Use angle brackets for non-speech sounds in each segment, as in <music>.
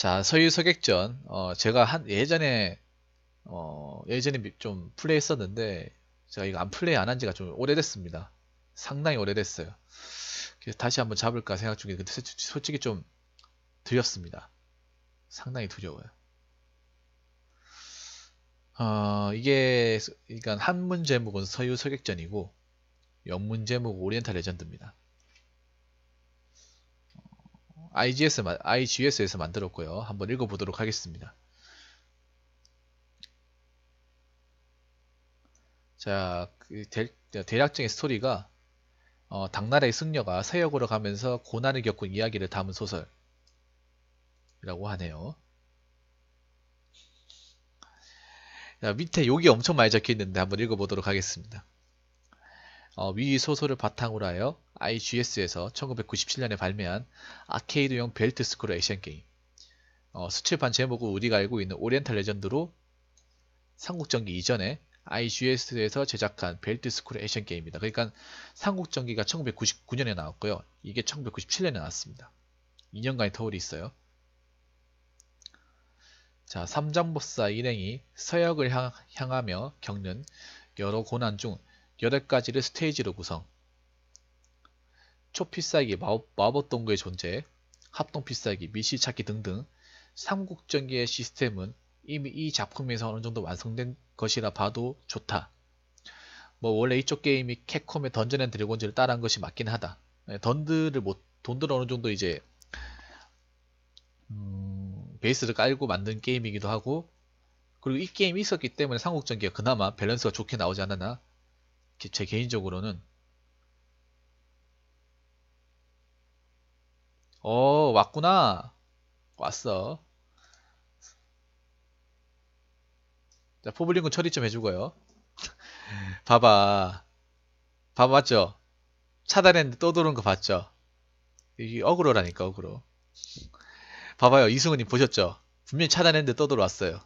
자, 서유 서객전. 어, 제가 한 예전에 어, 예전에 좀 플레이했었는데 제가 이거 안 플레이 안 한 지가 좀 오래됐습니다. 상당히 오래됐어요. 그래서 다시 한번 잡을까 생각 중에 근데 솔직히 좀 두렵습니다. 상당히 두려워요. 어, 이게 그러니까 한문 제목은 서유 서객전이고 영문 제목 오리엔탈 레전드입니다. IGS, IGS에서 만들었고요. 한번 읽어보도록 하겠습니다. 자, 그 대, 대략적인 스토리가 어, 당나라의 승려가 서역으로 가면서 고난을 겪은 이야기를 담은 소설이라고 하네요. 자, 밑에 욕이 엄청 많이 적혀 있는데 한번 읽어보도록 하겠습니다. 어, 위 소설을 바탕으로 하여 IGS에서 1997년에 발매한 아케이드용 벨트 스크롤 액션 게임. 어, 수출판 제목은 우리가 알고 있는 오리엔탈 레전드로 삼국전기 이전에 IGS에서 제작한 벨트 스크롤 액션 게임입니다. 그러니까 삼국전기가 1999년에 나왔고요. 이게 1997년에 나왔습니다. 2년간의 터울이 있어요. 자, 삼장보사 일행이 서역을 향, 하며 겪는 여러 고난 중8 가지를 스테이지로 구성. 초필살기, 마법동거의 존재, 합동필살기, 미시찾기 등등 삼국전기의 시스템은 이미 이 작품에서 어느 정도 완성된 것이라 봐도 좋다. 뭐 원래 이쪽 게임이 캡콤의 던전 앤 드래곤즈를 따라한 것이 맞긴 하다. 예, 던드를 못, 돈들 어느 정도 이제 음, 베이스를 깔고 만든 게임이기도 하고 그리고 이 게임이 있었기 때문에 삼국전기가 그나마 밸런스가 좋게 나오지 않았나 제 개인적으로는 어, 왔구나. 왔어. 자, 포블링군 처리 좀 해주고요. <laughs> 봐봐. 봐 봤죠? 차단했는데 또 도는 거 봤죠? 이게 어그로라니까어그로 봐봐요. 이승우님 보셨죠? 분명히 차단했는데 또 들어왔어요.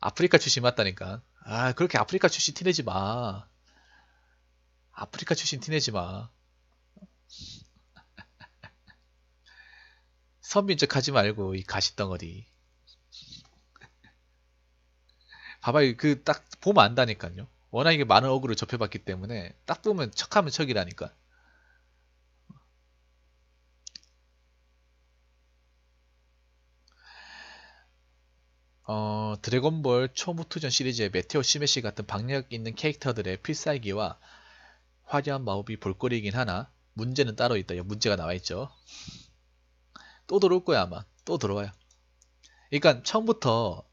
아프리카 출신 맞다니까. 아, 그렇게 아프리카 출신 티내지 마. 아프리카 출신 티내지 마. 선민적 하지 말고 이 가시덩어리. 봐봐그딱 보면 안다니까요. 워낙 에 많은 억울을 접해봤기 때문에 딱 보면 척하면 척이라니까. 어, 드래곤볼 초무투전 시리즈의 메테오 시메시 같은 박력 있는 캐릭터들의 필살기와 화려한 마법이 볼거리이긴 하나 문제는 따로 있다. 문제가 나와 있죠. 또 들어올 거야 아마. 또 들어와요. 그러니까 처음부터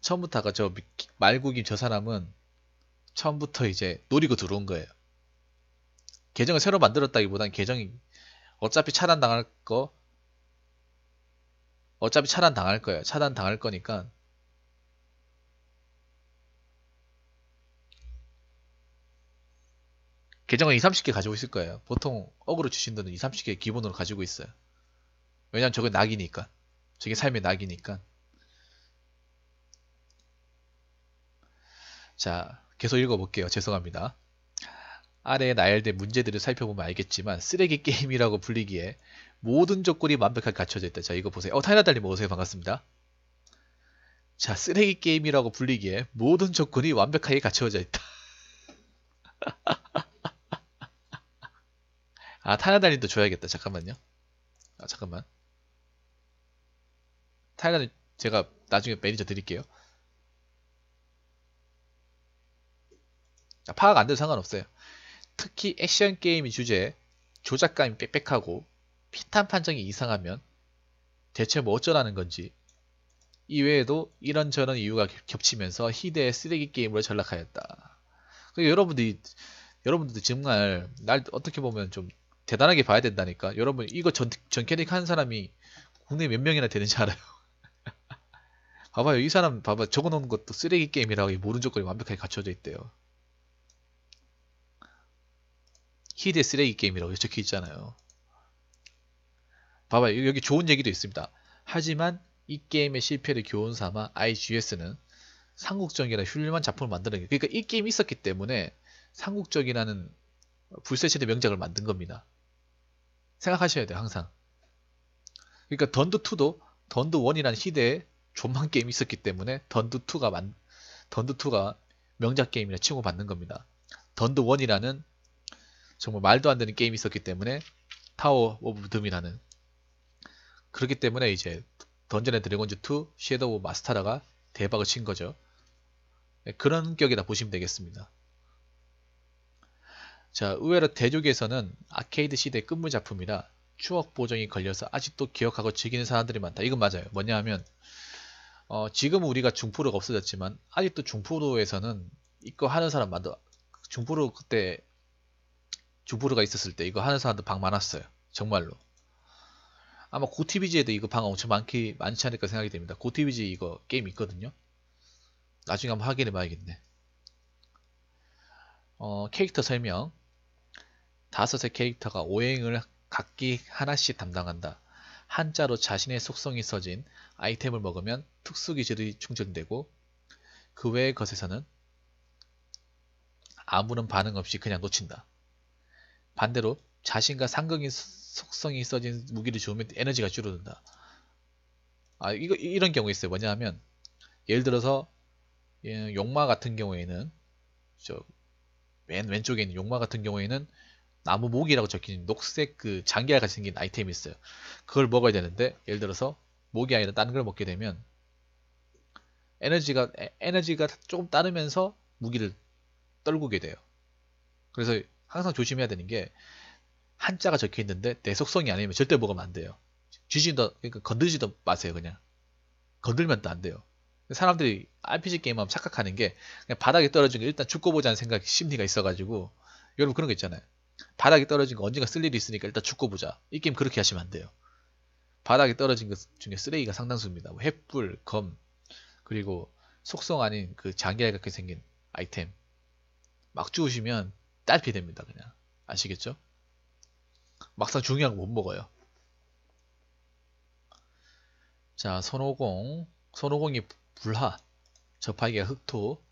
처음부터 아까 저 말국이 저 사람은 처음부터 이제 노리고 들어온 거예요. 계정을 새로 만들었다기보단 계정이 어차피 차단 당할 거 어차피 차단 당할 거예요. 차단 당할 거니까 계정을 2, 30개 가지고 있을 거예요. 보통 어으로 주신 돈은 2, 30개 기본으로 가지고 있어요. 왜냐면 저게 낙이니까. 저게 삶의 낙이니까. 자, 계속 읽어볼게요. 죄송합니다. 아래에 나열된 문제들을 살펴보면 알겠지만 쓰레기 게임이라고 불리기에 모든 조건이 완벽하게 갖춰져 있다. 자, 이거 보세요. 어, 타이라달님 오세요. 반갑습니다. 자, 쓰레기 게임이라고 불리기에 모든 조건이 완벽하게 갖춰져 있다. <laughs> 아, 타나달님도 이 줘야겠다. 잠깐만요. 아, 잠깐만. 타이란을 제가 나중에 매니저 드릴게요. 아, 파악 안 돼도 상관없어요. 특히 액션 게임이 주제에 조작감이 빽빽하고 피탄 판정이 이상하면 대체 뭐 어쩌라는 건지 이외에도 이런저런 이유가 겹치면서 희대의 쓰레기 게임으로 전락하였다. 여러분들이 여러분들도 정말 날 어떻게 보면 좀 대단하게 봐야 된다니까. 여러분 이거 전 전캐릭 한 사람이 국내 몇 명이나 되는지 알아요? 봐봐요. 이 사람 봐봐. 적어놓은 것도 쓰레기 게임이라고 이 모른 조건이 완벽하게 갖춰져 있대요. 히드의 쓰레기 게임이라고 적혀 있잖아요. 봐봐요. 여기 좋은 얘기도 있습니다. 하지만 이 게임의 실패를 교훈 삼아 IGS는 상국적이나 훌륭한 작품을 만드는 게 그러니까 이 게임이 있었기 때문에 상국적이라는 불세시대 명작을 만든 겁니다. 생각하셔야 돼요, 항상. 그러니까 던드2도 던드1이라는 히대의 존망 게임이 있었기 때문에 던드2가 만, 던드2가 명작 게임이라 치고받는 겁니다. 던드1이라는 정말 말도 안 되는 게임이 있었기 때문에 타워 오브 듬이라는 그렇기 때문에 이제 던전의 드래곤즈 2 섀도우 마스타라가 대박을 친 거죠. 네, 그런 격이다 보시면 되겠습니다. 자, 의외로 대륙에서는 조 아케이드 시대 끝물 작품이라 추억 보정이 걸려서 아직도 기억하고 즐기는 사람들이 많다. 이건 맞아요. 뭐냐 하면 어, 지금 우리가 중프로가 없어졌지만 아직도 중프로에서는 이거 하는 사람 만도 중프로 그때 중프로가 있었을 때 이거 하는 사람도방 많았어요. 정말로. 아마 고티비지에도 이거 방 엄청 많기 많지 않을까 생각이 됩니다. 고티비지 이거 게임 있거든요. 나중에 한번 확인해 봐야겠네. 어, 캐릭터 설명. 다섯의 캐릭터가 오행을 각기 하나씩 담당한다. 한자로 자신의 속성이 써진 아이템을 먹으면 특수 기질이 충전되고 그 외의 것에서는 아무런 반응 없이 그냥 놓친다. 반대로 자신과 상극인 속성이 써진 무기를 주우면 에너지가 줄어든다. 아, 이거, 이런 경우 있어요. 뭐냐 하면, 예를 들어서, 예, 용마 같은 경우에는, 저, 맨 왼쪽에 있는 용마 같은 경우에는, 나무 목이라고 적힌 녹색 그 장기알 같이 생긴 아이템이 있어요. 그걸 먹어야 되는데, 예를 들어서, 목이 아니라 다른 걸 먹게 되면, 에너지가 에너지가 조금 따르면서 무기를 떨구게 돼요. 그래서 항상 조심해야 되는 게 한자가 적혀 있는데 내속성이 아니면 절대 먹으면 안 돼요. 쥐지도 그러니까 건들지도 마세요 그냥 건들면 또 안 돼요. 사람들이 RPG 게임하면 착각하는 게 그냥 바닥에 떨어진 거 일단 죽고 보자는 생각 심리가 있어가지고 여러분 그런 거 있잖아요. 바닥에 떨어진 거 언젠가 쓸 일이 있으니까 일단 죽고 보자. 이 게임 그렇게 하시면 안 돼요. 바닥에 떨어진 것 중에 쓰레기가 상당수입니다. 뭐 횃불, 검, 그리고 속성 아닌 그 장기알 같게 생긴 아이템 막 주우시면 딸피 됩니다 그냥 아시겠죠? 막상 중요한 거 못 먹어요 자 손오공 손오공이 불화접하기가 흑토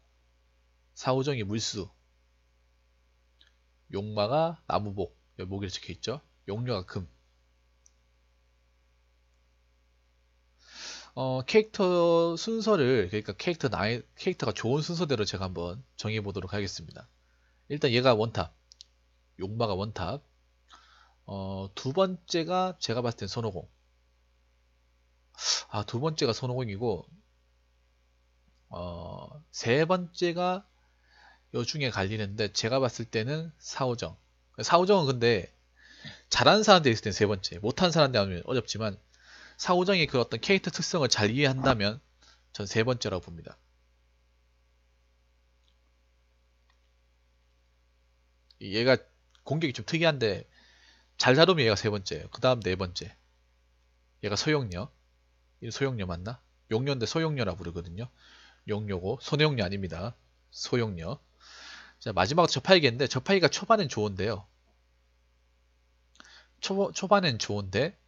사오정이 물수 용마가 나무복 여기 목에 적혀있죠 용료가 금 어, 캐릭터 순서를 그러니까 캐릭터 나이 캐릭터가 좋은 순서대로 제가 한번 정해 보도록 하겠습니다. 일단 얘가 원탑, 용마가 원탑. 어, 두 번째가 제가 봤을 땐 손오공. 아, 두 번째가 손오공이고 어, 세 번째가 요 중에 갈리는데 제가 봤을 때는 사오정. 사오정은 근데 잘하는 사람한테 있을 땐세 번째, 못하는 사람한테 하면 어렵지만 사오정의 그 어떤 캐릭터 특성을 잘 이해한다면 전 세 번째라고 봅니다. 얘가 공격이 좀 특이한데 잘 다루면 얘가 세 번째예요. 그 다음 네 번째. 얘가 소용녀. 이 소용녀 맞나? 용녀인데 소용녀라 부르거든요. 용녀고 소용녀 아닙니다. 소용녀. 자 마지막으로 저파이겠는데 저파이가 초반엔 좋은데요. 초, 초반엔 좋은데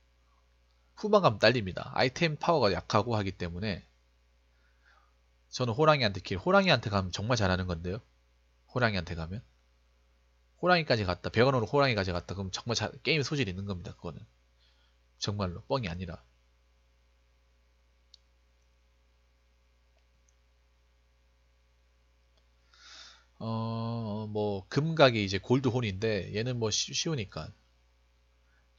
후방감 딸립니다. 아이템 파워가 약하고 하기 때문에 저는 호랑이한테 킬, 호랑이한테 가면 정말 잘하는 건데요. 호랑이한테 가면 호랑이까지 갔다, 1 0원으로 호랑이까지 갔다, 그럼 정말 자, 게임 소질 있는 겁니다. 그거는 정말로 뻥이 아니라. 어, 뭐, 금각이 이제 골드혼인데, 얘는 뭐 쉬, 우니까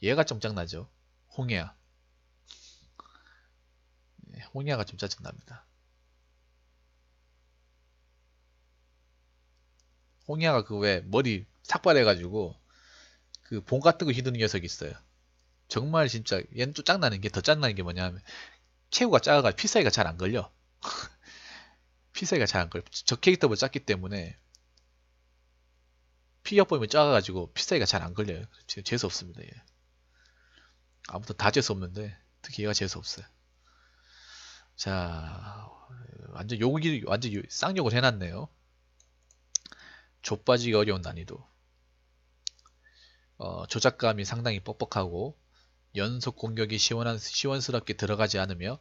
얘가 좀 짱나죠. 홍해야. 홍야가 이좀 짜증납니다. 홍야가 이그왜 머리 삭발해가지고 그봉 같은 거 휘두는 녀석 이 있어요. 정말 진짜 얘는 또 짱나는 게 더 짱나는 게 뭐냐면 체구가 작아가 지고 피사이가 잘 안 걸려. <laughs> 피사이가 잘 안 걸려. 저 캐릭터보다 뭐 작기 때문에 피어범이 작아가지고 피사이가 잘 안 걸려요. 재수 없습니다. 얘. 아무튼 다 재수 없는데 특히 얘가 재수 없어요. 자, 완전 요기 완전 쌍욕을 해놨네요. 좆빠지기 어려운 난이도. 어, 조작감이 상당히 뻑뻑하고 연속 공격이 시원한 시원스럽게 들어가지 않으며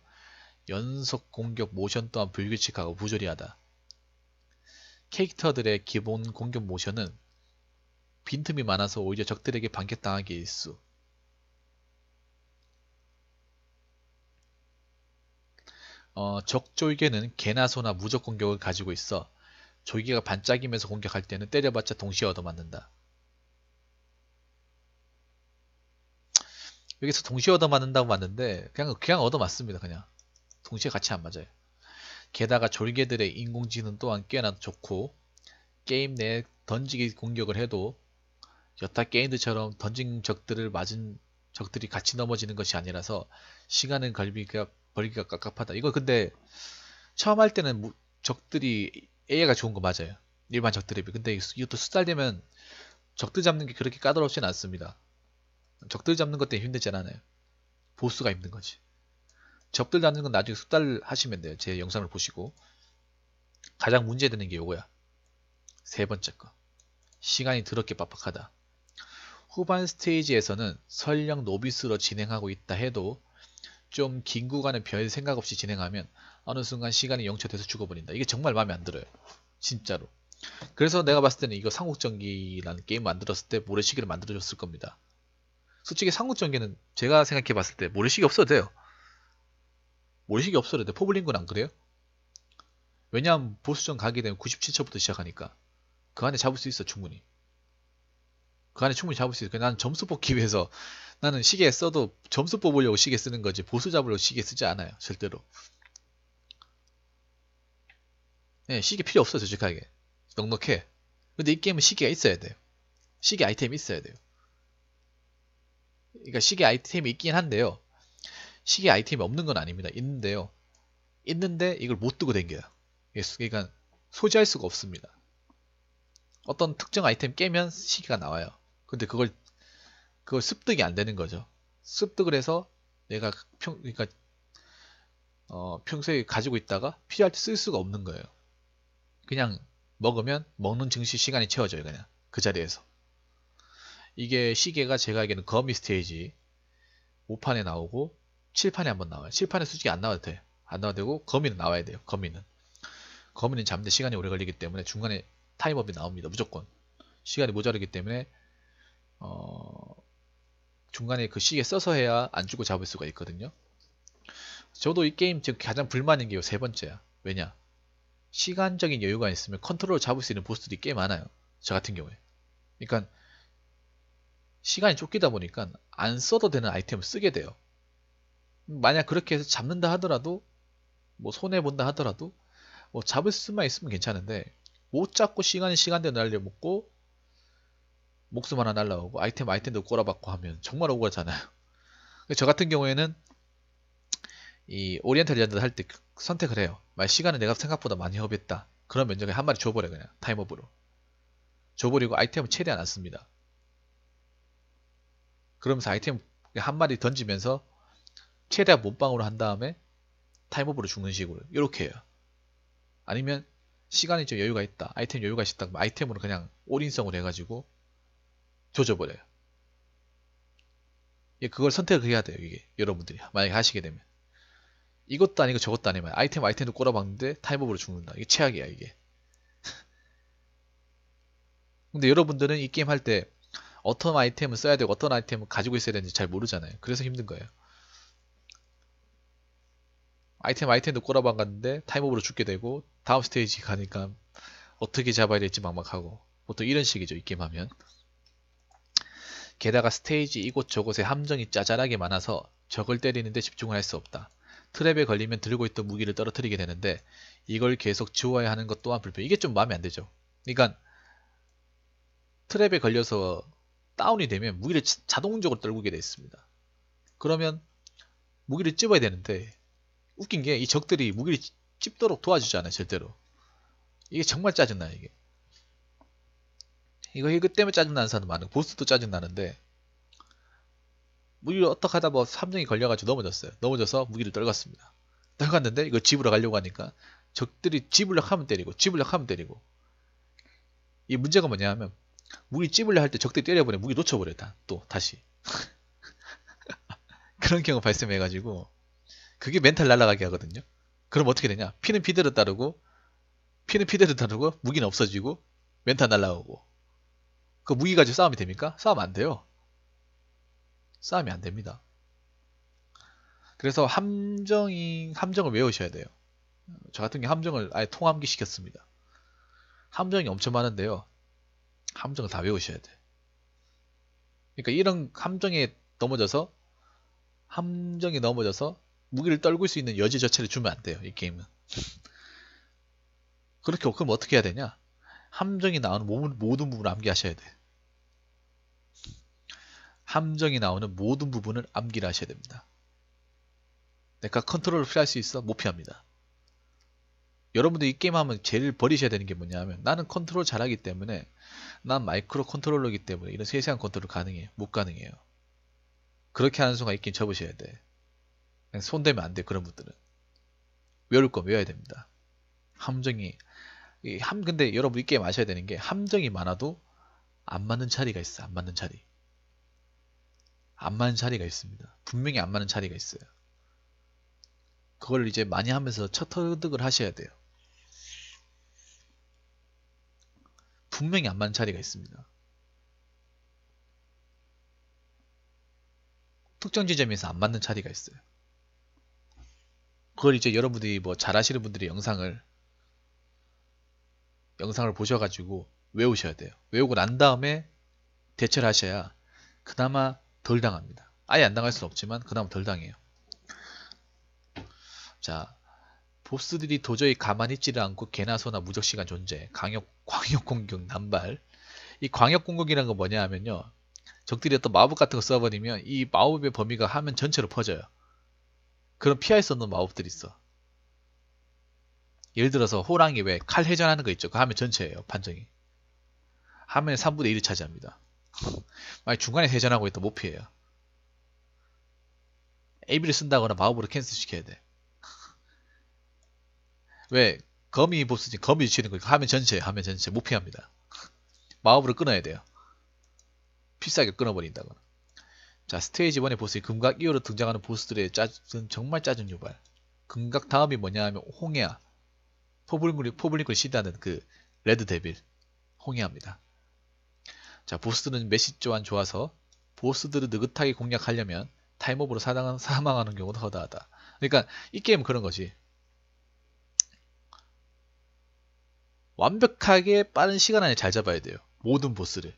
연속 공격 모션 또한 불규칙하고 부조리하다. 캐릭터들의 기본 공격 모션은 빈틈이 많아서 오히려 적들에게 반격당하기 일쑤 어, 적 쫄개는 개나 소나 무적 공격을 가지고 있어 조개가 반짝이면서 공격할 때는 때려봤자 동시에 얻어맞는다. 여기서 동시에 얻어맞는다고 맞는데 그냥 그냥 얻어맞습니다. 그냥 동시에 같이 안 맞아요. 게다가 졸개들의 인공지능 또한 꽤나 좋고 게임 내 던지기 공격을 해도 여타 게임들처럼 던진 적들을 맞은 적들이 같이 넘어지는 것이 아니라서 시간은 걸리기가 버리기가 깝깝하다. 이거 근데 처음 할 때는 적들이 AI가 좋은 거 맞아요. 일반 적들에 비해. 근데 이것도 수달되면 적들 잡는 게 그렇게 까다롭진 않습니다. 적들 잡는 것 때문에 힘들지 않아요. 보스가 힘든 거지. 적들 잡는 건 나중에 수달 하시면 돼요. 제 영상을 보시고. 가장 문제되는 게 요거야. 세 번째 거. 시간이 더럽게 빡빡하다. 후반 스테이지에서는 설령 노비스로 진행하고 있다 해도 좀긴 구간은 별 생각 없이 진행하면 어느 순간 시간이 영체돼서 죽어버린다. 이게 정말 마음에 안 들어요. 진짜로. 그래서 내가 봤을 때는 이거 삼국전기라는 게임 만들었을 때 모래시계를 만들어줬을 겁니다. 솔직히 삼국전기는 제가 생각해 봤을 때 모래시계 없어도 돼요. 모래시계 없어도 돼. 포블링군 안 그래요? 왜냐하면 보수전 가게 되면 97초부터 시작하니까 그 안에 잡을 수 있어 충분히. 그 안에 충분히 잡을 수 있어요. 나는 점수 뽑기 위해서 나는 시계 써도 점수 뽑으려고 시계 쓰는 거지 보수 잡으려고 시계 쓰지 않아요. 절대로. 네, 시계 필요 없어요. 솔직하게. 넉넉해. 근데 이 게임은 시계가 있어야 돼요. 시계 아이템이 있어야 돼요. 그러니까 시계 아이템이 있긴 한데요. 시계 아이템이 없는 건 아닙니다. 있는데요. 있는데 이걸 못 두고 댕겨요. 예, 그러니까 소지할 수가 없습니다. 어떤 특정 아이템 깨면 시계가 나와요. 근데 그걸 그걸 습득이 안 되는 거죠. 습득을 해서 내가 평 그러니까 어, 평소에 가지고 있다가 필요할 때 쓸 수가 없는 거예요. 그냥 먹으면 먹는 증시 시간이 채워져요. 그냥 그 자리에서. 이게 시계가 제가 알기에는 거미 스테이지 5판에 나오고 7판에 한번 나와요. 7판에 솔직히 안 나와도 돼요. 안 나와도 되고 거미는 나와야 돼요. 거미는. 거미는 잠대 시간이 오래 걸리기 때문에 중간에 타임업이 나옵니다. 무조건. 시간이 모자르기 때문에 어, 중간에 그 시계 써서 해야 안 주고 잡을 수가 있거든요. 저도 이 게임 지금 가장 불만인 게 세 번째야. 왜냐? 시간적인 여유가 있으면 컨트롤 잡을 수 있는 보스들이 꽤 많아요. 저 같은 경우에. 그러니까 시간이 쫓기다 보니까 안 써도 되는 아이템을 쓰게 돼요. 만약 그렇게 해서 잡는다 하더라도 뭐 손해 본다 하더라도 뭐 잡을 수만 있으면 괜찮은데 못 잡고 시간이 시간대로 날려먹고 목숨 하나 날라오고 아이템 아이템도 꼬라박고 하면 정말 억울하잖아요. 저 같은 경우에는 이 오리엔탈 리전드 할 때 선택을 해요. 만 시간을 내가 생각보다 많이 허비했다. 그런 면적에 한 마리 줘버려 그냥 타임업으로 줘버리고 아이템을 최대한 안 씁니다. 그러면서 아이템 한 마리 던지면서 최대한 몸빵으로 한 다음에 타임업으로 죽는 식으로 이렇게 해요. 아니면 시간이 좀 여유가 있다. 아이템 여유가 있다. 아이템으로 그냥 올인성으로 해가지고 조져버려요. 예, 그걸 선택을 해야 돼요. 이게 여러분들이 만약에 하시게 되면 이것도 아니고 저것도 아니면 아이템 아이템도 꼬라박는데 타임업으로 죽는다. 이게 최악이야 이게. <laughs> 근데 여러분들은 이 게임 할 때 어떤 아이템을 써야 되고 어떤 아이템을 가지고 있어야 되는지 잘 모르잖아요. 그래서 힘든 거예요. 아이템 아이템도 꼬라박았는데 타임업으로 죽게 되고 다음 스테이지 가니까 어떻게 잡아야 될지 막막하고 보통 이런 식이죠 이 게임 하면 게다가 스테이지 이곳저곳에 함정이 짜잘하게 많아서 적을 때리는데 집중을 할 수 없다. 트랩에 걸리면 들고 있던 무기를 떨어뜨리게 되는데 이걸 계속 지워야 하는 것 또한 불편. 이게 좀 마음에 안 되죠. 그러니까 트랩에 걸려서 다운이 되면 무기를 자동적으로 떨구게 돼 있습니다. 그러면 무기를 찝어야 되는데 웃긴 게 이 적들이 무기를 찝도록 도와주지 않아요, 절대로. 이게 정말 짜증나요, 이게. 이거 이거 때문에 짜증나는 사람 많은 보스도 짜증나는데 무기를 어떡하다 뭐 함정이 걸려가지고 넘어졌어요. 넘어져서 무기를 떨궜습니다. 떨궜는데 이거 집으로 가려고 하니까 적들이 집으려 하면 때리고 집으려 하면 때리고 이 문제가 뭐냐 하면 무기 집으려 할때 적들이 때려버려 무기 놓쳐버려 다또 다시 <laughs> 그런 경우 발생해가지고 그게 멘탈 날라가게 하거든요. 그럼 어떻게 되냐 피는 피대로 따르고 피는 피대로 따르고 무기는 없어지고 멘탈 날라오고 그 무기 가지고 싸움이 됩니까? 싸움 안 돼요. 싸움이 안 됩니다. 그래서 함정이 함정을 외우셔야 돼요. 저 같은 경우 함정을 아예 통함기 시켰습니다. 함정이 엄청 많은데요. 함정을 다 외우셔야 돼. 그러니까 이런 함정에 넘어져서 함정이 넘어져서 무기를 떨굴 수 있는 여지 자체를 주면 안 돼요. 이 게임은. 그렇게 그럼 어떻게 해야 되냐? 함정이 나오는 모든 부분을 암기하셔야 돼. 함정이 나오는 모든 부분을 암기를 하셔야 됩니다. 내가 컨트롤을 피할 수 있어? 못 피합니다. 여러분들 이 게임 하면 제일 버리셔야 되는 게 뭐냐면 나는 컨트롤 잘하기 때문에 난 마이크로 컨트롤러기 때문에 이런 세세한 컨트롤 가능해요. 못 가능해요. 그렇게 하는 순간 있긴 접으셔야 돼. 그냥 손대면 안 돼. 그런 분들은. 외울 거 외워야 됩니다. 함정이 함 근데 여러분 이 게임 아셔야 되는 게 함정이 많아도 안 맞는 자리가 있어. 안 맞는 자리. 안 맞는 자리가 있습니다. 분명히 안 맞는 자리가 있어요. 그걸 이제 많이 하면서 첫 터득을 하셔야 돼요. 분명히 안 맞는 자리가 있습니다. 특정 지점에서 안 맞는 자리가 있어요. 그걸 이제 여러분들이 뭐 잘하시는 분들이 영상을 영상을 보셔가지고 외우셔야 돼요. 외우고 난 다음에 대처를 하셔야 그나마 덜 당합니다. 아예 안 당할 수는 없지만 그나마 덜 당해요. 자, 보스들이 도저히 가만히 있지를 않고 개나 소나 무적시간 존재, 강력, 광역공격, 난발. 이 광역공격이라는 건 뭐냐 하면요. 적들이 어떤 마법 같은 거 써버리면 이 마법의 범위가 하면 전체로 퍼져요. 그런 피할 수 없는 마법들이 있어. 예를 들어서 호랑이 왜 칼 회전하는 거 있죠. 그 화면 전체예요. 판정이. 화면의 3분의 1을 차지합니다. 만약 중간에 회전하고 있다 못 피해요. AB를 쓴다거나 마법으로 캔슬 시켜야 돼. 왜 거미 보스지 거미 치는 거 화면 전체 화면 전체 못 피합니다. 마법으로 끊어야 돼요. 필살기 끊어버린다거나. 자 스테이지 1의 보스 금각 2호로 등장하는 보스들의 짜증 정말 짜증 유발. 금각 다음이 뭐냐 하면 홍해야. 포블링크, 포블링크 시다는 그 레드 데빌 홍해합니다. 자 보스들은 메시 또안 좋아서 보스들을 느긋하게 공략하려면 타임업으로 사망하는, 경우도 허다하다. 그러니까 이 게임 그런 거지. 완벽하게 빠른 시간 안에 잘 잡아야 돼요. 모든 보스를.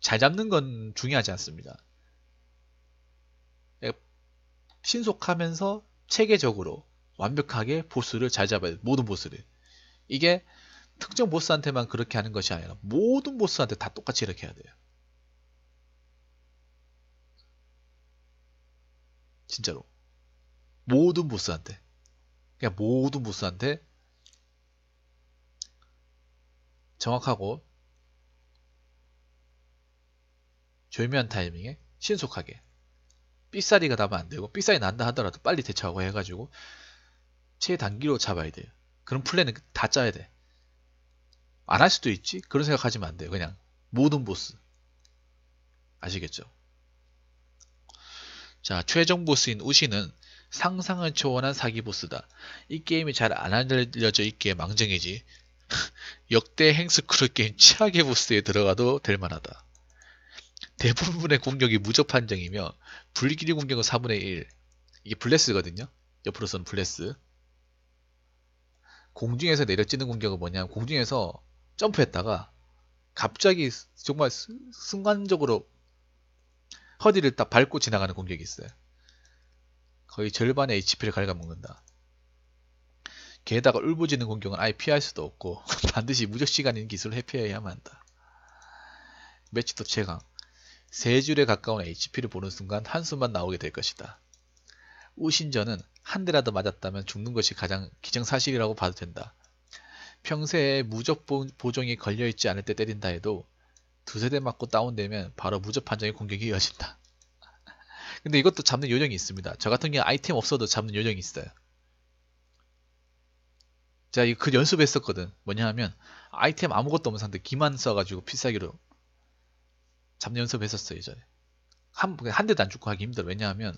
잘 잡는 건 중요하지 않습니다. 예, 신속하면서 체계적으로 완벽하게 보스를 잘 잡아야 돼. 모든 보스를. 이게 특정 보스한테만 그렇게 하는 것이 아니라 모든 보스한테 다 똑같이 이렇게 해야 돼요. 진짜로. 모든 보스한테. 그냥 모든 보스한테 정확하고 절묘한 타이밍에 신속하게 삐싸리가 나면 안 되고 삐싸리 난다 하더라도 빨리 대처하고 해가지고 최단기로 잡아야 돼요. 그런 플랜은 다 짜야 돼. 안 할 수도 있지? 그런 생각하지면 안 돼요. 그냥 모든 보스. 아시겠죠? 자, 최종 보스인 우시는 상상을 초월한 사기 보스다. 이 게임이 잘 안 알려져 있기에 망정이지. <laughs> 역대 행스크롤 게임 최악의 보스에 들어가도 될 만하다. 대부분의 공격이 무적 판정이며 불길이 공격은 4분의 1. 이게 블레스거든요. 옆으로 선 블레스. 공중에서 내려찌는 공격은 뭐냐면 공중에서 점프했다가 갑자기 정말 순간적으로 허리를 딱 밟고 지나가는 공격이 있어요. 거의 절반의 HP를 갉아먹는다. 게다가 울부짖는 공격은 아예 피할 수도 없고 <laughs> 반드시 무적 시간인 기술을 회피해야만 한다. 매치도 최강. 세 줄에 가까운 HP를 보는 순간 한숨만 나오게 될 것이다. 우신전은 한 대라도 맞았다면 죽는 것이 가장 기정사실이라고 봐도 된다. 평소에 무적 보정이 걸려있지 않을 때 때린다 해도 두세 대 맞고 다운되면 바로 무적 판정의 공격이 이어진다. <laughs> 근데 이것도 잡는 요령이 있습니다. 저 같은 경우 아이템 없어도 잡는 요령이 있어요. 제가 이그 연습했었거든. 뭐냐 하면 아이템 아무것도 없는 상태 기만 써가지고 필살기로 잡는 연습했었어요 이전에. 한, 한 대도 안 죽고 하기 힘들어. 왜냐하면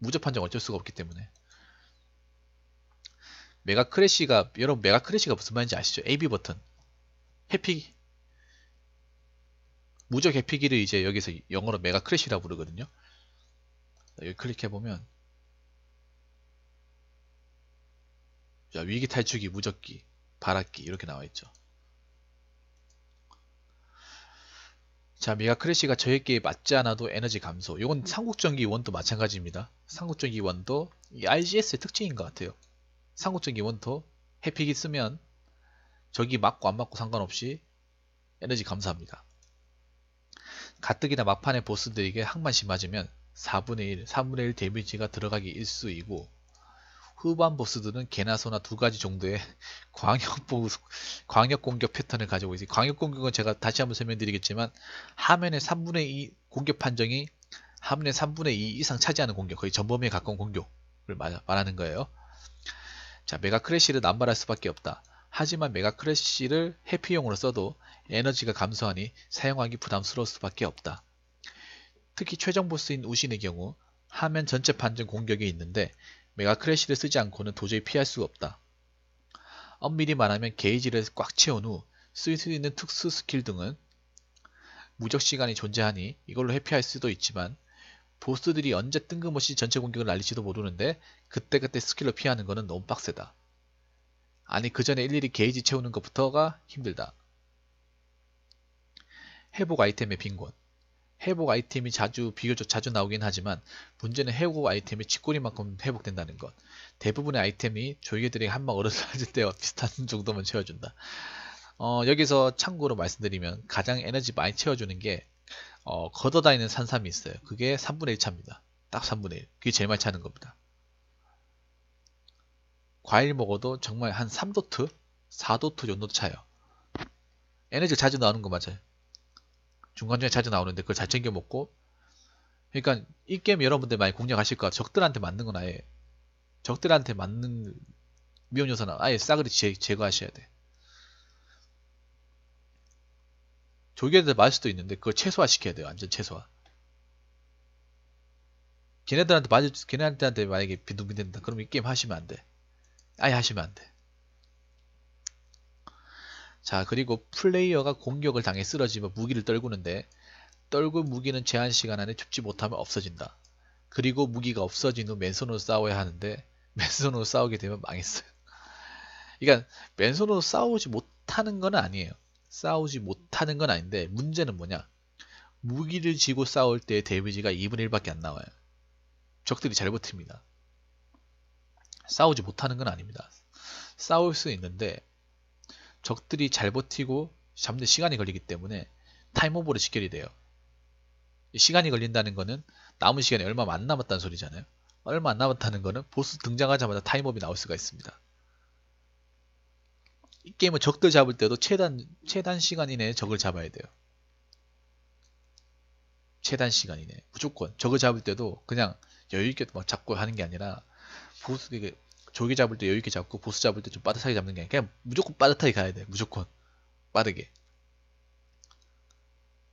무접 판정 어쩔 수가 없기 때문에 메가 크래쉬가 여러분 메가 크래쉬가 무슨 말인지 아시죠? AB 버튼 해피 무적 해피기를 이제 여기서 영어로 메가 크래쉬라 부르거든요. 여기 클릭해 보면 위기 탈출기 무적기 발악기 이렇게 나와 있죠. 자, 메가크래시가 저에게 맞지 않아도 에너지 감소. 이건 삼국전기원도 마찬가지입니다. 삼국전기원도 이 RGS의 특징인 것 같아요. 삼국전기원도 해픽이 쓰면 저기 맞고 안 맞고 상관없이 에너지 감소합니다. 가뜩이나 막판의 보스들에게 항만씩 맞으면 4분의 1, 3분의 1 데미지가 들어가기 일수이고 후반 보스들은 개나 소나 두 가지 정도의 <laughs> 광역 보스, 광역 공격 패턴을 가지고 있어요. 광역 공격은 제가 다시 한번 설명드리겠지만 화면의 3분의 2 공격 판정이 화면의 3분의 2 이상 차지하는 공격, 거의 전범위에 가까운 공격을 말하는 거예요. 자, 메가 크래쉬를 남발할 수밖에 없다. 하지만 메가 크래쉬를 해피용으로 써도 에너지가 감소하니 사용하기 부담스러울 수밖에 없다. 특히 최종 보스인 우신의 경우 화면 전체 판정 공격이 있는데 메가 크래쉬를 쓰지 않고는 도저히 피할 수가 없다. 엄밀히 말하면 게이지를 꽉 채운 후쓸 수 있는 특수 스킬 등은 무적 시간이 존재하니 이걸로 회피할 수도 있지만 보스들이 언제 뜬금없이 전체 공격을 날릴지도 모르는데 그때그때 스킬로 피하는 거는 너무 빡세다. 아니 그 전에 일일이 게이지 채우는 것부터가 힘들다. 회복 아이템의 빈곤 회복 아이템이 자주 비교적 자주 나오긴 하지만 문제는 회복 아이템이 쥐꼬리만큼 회복된다는 것. 대부분의 아이템이 조개들에게 한방 어른사라질 <laughs> 때와 비슷한 정도만 채워준다. 어, 여기서 참고로 말씀드리면 가장 에너지 많이 채워주는 게 어, 걷어다니는 산삼이 있어요. 그게 3분의 1 차입니다. 딱 3분의 1. 그게 제일 많이 차는 겁니다. 과일 먹어도 정말 한 3도트, 4도트 정도 차요. 에너지 자주 나오는 거 맞아요. 중간중에 자주 나오는데 그걸 잘 챙겨 먹고 그러니까 이 게임 여러분들 많이 공략하실 거야 적들한테 맞는 건 아예 적들한테 맞는 위험 요소는 아예 싸그리 제, 제거하셔야 돼 조개들 맞을 수도 있는데 그걸 최소화시켜야 돼요 완전 최소화 걔네들한테 맞을 걔네한테 만약에 빈둥빈둥다 그럼 이 게임 하시면 안 돼 아예 하시면 안돼 자 그리고 플레이어가 공격을 당해 쓰러지면 무기를 떨구는데 떨군 무기는 제한 시간 안에 줍지 못하면 없어진다. 그리고 무기가 없어진 후 맨손으로 싸워야 하는데 <laughs> 맨손으로 싸우게 되면 망했어요. 그러니까 맨손으로 싸우지 못하는 건 아니에요. 싸우지 못하는 건 아닌데 문제는 뭐냐? 무기를 쥐고 싸울 때 데미지가 2분의 1밖에 안 나와요. 적들이 잘 버팁니다. 싸우지 못하는 건 아닙니다. 싸울 수 있는데 적들이 잘 버티고 잡는 시간이 걸리기 때문에 타임오버로 시켜야 돼요. 시간이 걸린다는 거는 남은 시간이 얼마 안 남았다는 소리잖아요. 얼마 안 남았다는 거는 보스 등장하자마자 타임업이 나올 수가 있습니다. 이 게임은 적들 잡을 때도 최단, 최단 시간 이내에 적을 잡아야 돼요. 최단 시간 이내 무조건 적을 잡을 때도 그냥 여유있게 막 잡고 하는 게 아니라 보스, 이게 조기 잡을 때 여유있게 잡고 보스 잡을 때 좀 빠듯하게 잡는 게 아니라 그냥 무조건 빠듯하게 가야 돼 무조건 빠르게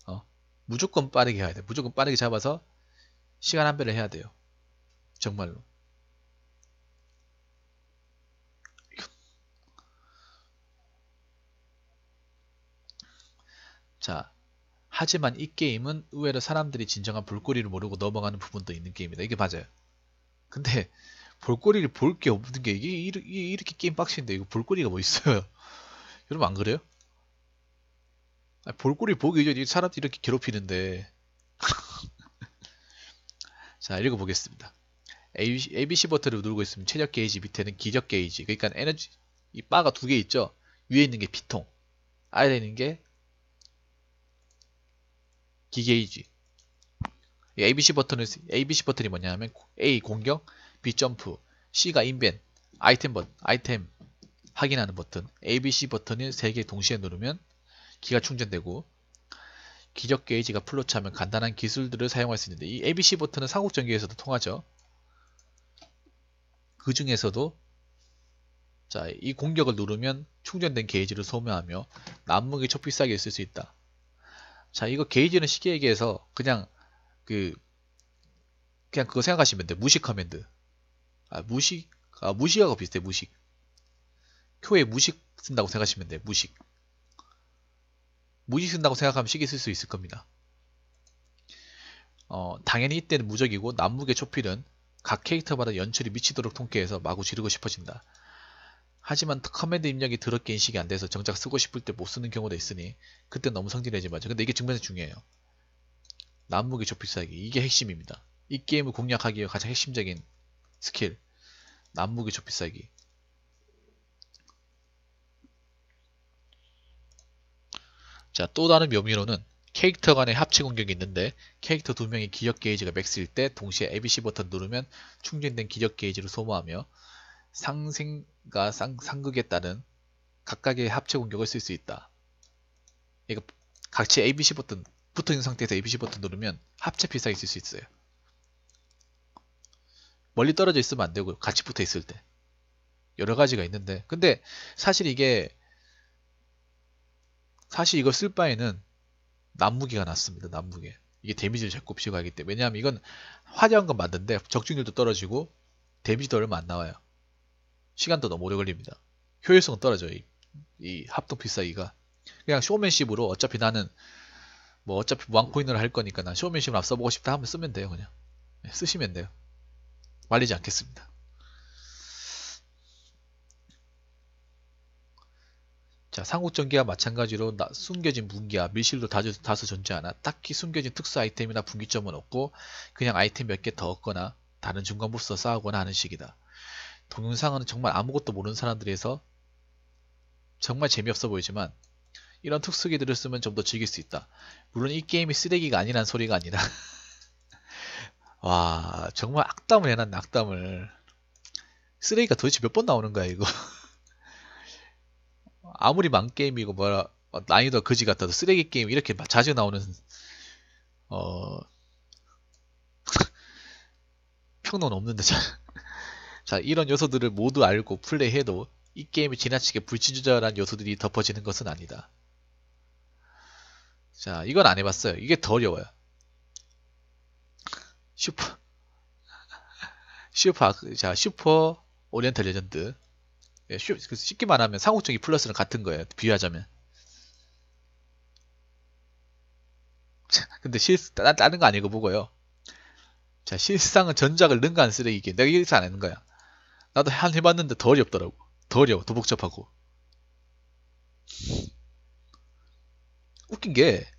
어 무조건 빠르게 가야 돼 무조건 빠르게 잡아서 시간 한 배를 해야 돼요 정말로 자 하지만 이 게임은 의외로 사람들이 진정한 불꼬리를 모르고 넘어가는 부분도 있는 게임이다 이게 맞아요 근데 볼거리를 볼 게 없는 게 이게, 이게 이렇게 게임 빡치는데 이거 볼거리가 뭐 있어요? <laughs> 여러분 안 그래요? 볼거리 보기 전에 사람들이 렇게 괴롭히는데 <laughs> 자 읽어보겠습니다. ABC, ABC 버튼을 누르고 있으면 체력 게이지 밑에는 기력 게이지 그러니까 에너지 이 바가 두 개 있죠 위에 있는 게 피통 아래 있는 게 기게이지 ABC 버튼은 ABC 버튼이 뭐냐면 A 공격 B 점프, C가 인벤, 아이템 버튼 아이템 확인하는 버튼, ABC 버튼을 3개 동시에 누르면 기가 충전되고 기적 게이지가 풀로 차면 간단한 기술들을 사용할 수 있는데 이 ABC 버튼은 상국전기에서도 통하죠. 그 중에서도 자, 이 공격을 누르면 충전된 게이지를 소모하며 남무기 초피싸게 쓸 수 있다. 자, 이거 게이지는 쉽게 얘기해서 그냥 그 그냥 그거 생각하시면 돼. 무식 커맨드. 아, 무식, 아, 무시하고 비슷해, 무식. 쿄에 무식 쓴다고 생각하시면 돼, 무식. 무식 쓴다고 생각하면 시이쓸 수 있을 겁니다. 어, 당연히 이때는 무적이고 남북의 초필은 각 캐릭터마다 연출이 미치도록 통쾌해서 마구 지르고 싶어진다. 하지만 커맨드 입력이 더럽게 인식이 안 돼서 정작 쓰고 싶을 때 못 쓰는 경우도 있으니 그때 너무 성질내지 마죠. 근데 이게 증명이 중요해요. 남북의 초필사기 이게 핵심입니다. 이 게임을 공략하기 위해 가장 핵심적인 스킬 남무기 좁피싸기자또 다른 묘미로는 캐릭터 간의 합체 공격이 있는데 캐릭터 두 명의 기력 게이지가 맥스일 때 동시에 ABC 버튼 누르면 충전된 기력 게이지를 소모하며 상승과 상, 극에 따른 각각의 합체 공격을 쓸 수 있다. 이거 각치 ABC 버튼 붙어 있는 상태에서 ABC 버튼 누르면 합체 필살기 쓸 수 있어요. 멀리 떨어져 있으면 안 되고 같이 붙어 있을 때 여러 가지가 있는데 근데 사실 이게 사실 이거쓸 바에는 남무기가 낫습니다. 남무기 이게 데미지를 자꾸 부여가기 때문에 왜냐하면 이건 화려한 건 맞는데 적중률도 떨어지고 데미지도 얼마 안 나와요. 시간도 너무 오래 걸립니다. 효율성은 떨어져요. 이, 이 합동 필살기가 그냥 쇼맨십으로 어차피 나는 뭐 어차피 왕코인으로 할 거니까 나 쇼맨십을 앞서보고 싶다 하면 쓰면 돼요 그냥 네, 쓰시면 돼요. 말리지 않겠습니다. 자, 상호전기와 마찬가지로 숨겨진 분기와 밀실도 다수, 다수 존재하나 딱히 숨겨진 특수 아이템이나 분기점은 없고 그냥 아이템 몇 개 더 얻거나 다른 중간 부스 싸우거나 하는 식이다. 동영상은 정말 아무것도 모르는 사람들에서 정말 재미없어 보이지만 이런 특수기들을 쓰면 좀 더 즐길 수 있다. 물론 이 게임이 쓰레기가 아니란 소리가 아니라 <laughs> 와 정말 악담을 해놨네 악담을 쓰레기가 도대체 몇 번 나오는 거야 이거 <laughs> 아무리 망게임이고 뭐라 어, 난이도 거지 같아도 쓰레기 게임 이렇게 자주 나오는 어 <laughs> 평론 없는데 자, 자 이런 요소들을 모두 알고 플레이해도 이 게임이 지나치게 불친절한 요소들이 덮어지는 것은 아니다. 자 이건 안 해봤어요. 이게 더 어려워요. 슈퍼 슈퍼 아, 그, 자 슈퍼 오리엔탈 레전드 예, 슈, 쉽게 말하면 삼국전기 플러스는 같은 거예요 비유하자면 근데 실 다른 거안 읽어보고요 자 실상은 전작을 능가한 쓰레기게 내가 이래서 안 하는 거야 나도 한 해봤는데 더 어렵더라고 더 어려워 더 복잡하고 웃긴 게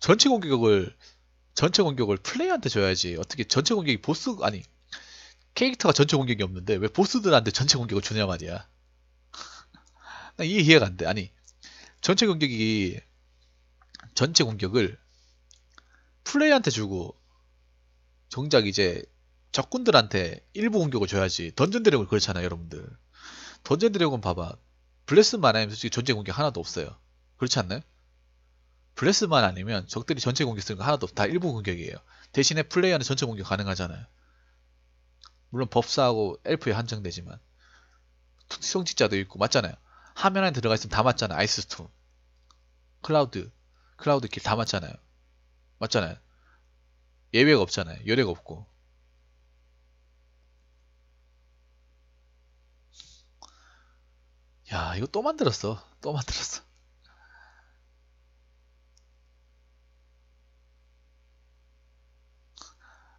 전체 공격을 전체 공격을 플레이한테 줘야지 어떻게 전체 공격이 보스 아니 캐릭터가 전체 공격이 없는데 왜 보스들한테 전체 공격을 주냐 말이야 난 이해 이해가 안돼 아니 전체 공격이 전체 공격을 플레이한테 주고 정작 이제 적군들한테 일부 공격을 줘야지 던전 드래곤 그렇잖아 여러분들 던전 드래곤 봐봐 블레스 마라임 솔직히 전체 공격 하나도 없어요 그렇지 않나요? 블레스만 아니면 적들이 전체 공격 쓰는 거 하나도 없다 일부 공격이에요. 대신에 플레이어는 전체 공격 가능하잖아요. 물론 법사하고 엘프에 한정되지만 수용직자도 있고 맞잖아요. 화면 안에 들어가 있으면 다 맞잖아요. 아이스스톰, 클라우드, 클라우드 길 다 맞잖아요. 맞잖아요. 예외가 없잖아요. 여외가 없고. 야, 이거 또 만들었어. 또 만들었어.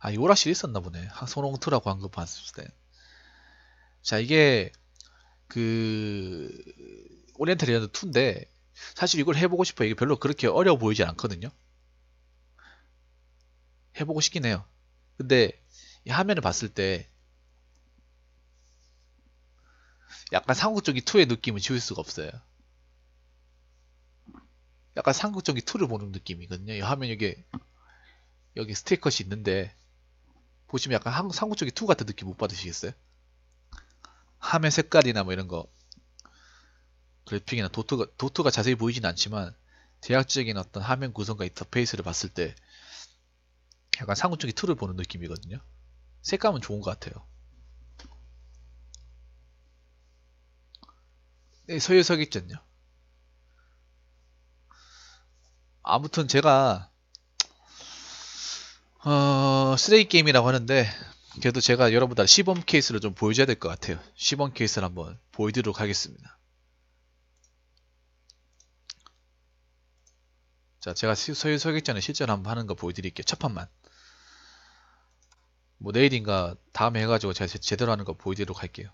아 요라실 있었나 보네. 손홍투라고 한 거 봤을 때. 자 이게 그 오리엔탈 리전드 2인데 사실 이걸 해보고 싶어 이게 별로 그렇게 어려 워 보이지 않거든요. 해보고 싶긴 해요. 근데 이 화면을 봤을 때 약간 삼국적인 2의 느낌을 지울 수가 없어요. 약간 삼국적인 2를 보는 느낌이거든요. 이 화면 여기 여기 스테이커시 있는데 보시면 약간 한, 상구 쪽이 투 같은 느낌 못 받으시겠어요? 함의 색깔이나 뭐 이런 거 그래픽이나 도트가, 도트가 자세히 보이진 않지만 대략적인 어떤 화면 구성과 인터페이스를 봤을 때 약간 상구 쪽이 투를 보는 느낌이거든요. 색감은 좋은 것 같아요. 네, 서유석이전요 아무튼 제가 어, 쓰레기 게임이라고 하는데 그래도 제가 여러분들 시범 케이스를 좀 보여줘야 될 것 같아요. 시범 케이스를 한번 보여드리도록 하겠습니다. 자, 제가 소유 소액전에 실전 한번 하는 거 보여드릴게요. 첫 판만. 뭐 내일인가 다음에 해가지고 제가 제대로 하는 거 보여드리도록 할게요.